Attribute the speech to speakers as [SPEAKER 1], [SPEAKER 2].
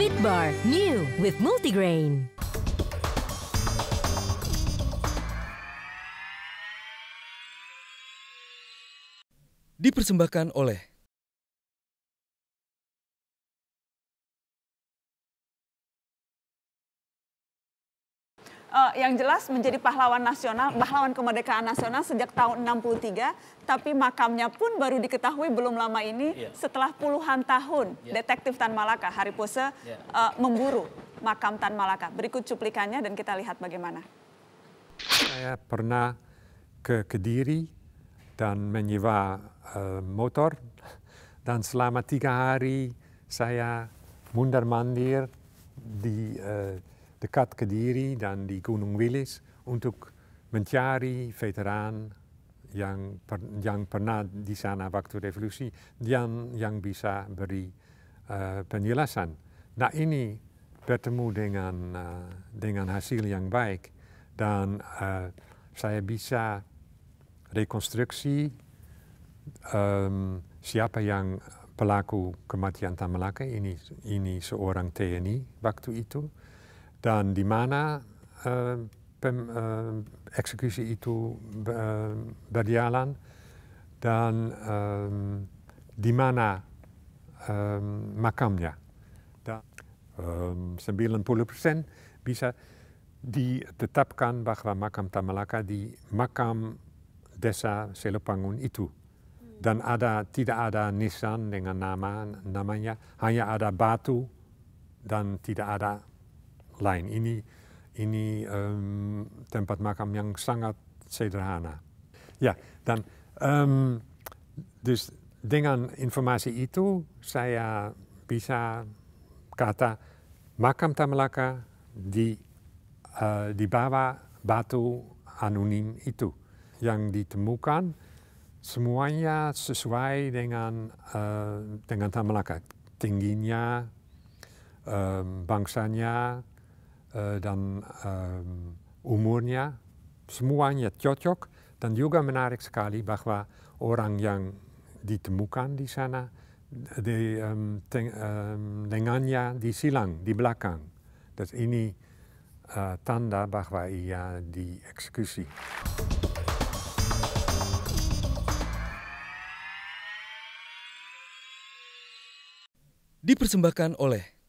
[SPEAKER 1] Fitbar, new with multigrain.
[SPEAKER 2] Dipersembahkan oleh uh, yang jelas menjadi pahlawan nasional, pahlawan kemerdekaan nasional sejak tahun 63, tapi makamnya pun baru diketahui belum lama ini yeah. setelah puluhan tahun yeah. detektif Tan Malaka Hari Pose yeah. Iya. uh, memburu makam Tan Malaka. Berikut cuplikannya dan kita lihat bagaimana.
[SPEAKER 1] Saya pernah ke Kediri dan menyewa uh, motor dan selama tiga hari saya mundar mandir di uh, de Kat Kadiri, dan di Gunung Wilis untuk mencari veteran yang per, yang pernah di sana waktu revolusi yang yang bisa beri uh, penjelasan. Nah ini bertemu dengan uh, dengan hasil yang baik dan uh, saya bisa rekonstruksi um, siapa yang pelaku kematian Tamalaka ini ini seorang TNI waktu itu dan di mana uh, pem, uh, eksekusi itu eh, berjalan dan um, di mana um, makamnya. Dan, um, 90% bisa ditetapkan bahwa makam Tamalaka di makam desa Selopangun itu. Dan ada, tidak ada nisan dengan nama, namanya, hanya ada batu dan tidak ada lain. Ini ini um, tempat makam yang sangat sederhana. Ya, dan um, dus dengan informasi itu saya bisa kata makam Tamalaka di uh, di bawah batu anonim itu yang ditemukan semuanya sesuai dengan uh, dengan Tamalaka tingginya, um, bangsanya, Eh, dan um, umurnya, semuanya cocok. Dan juga menarik sekali bahwa orang yang ditemukan di sana, di, um, ten, um, dengannya di silang, di belakang. Dus ini uh, tanda bahwa ia dieksekusi.
[SPEAKER 2] Dipersembahkan oleh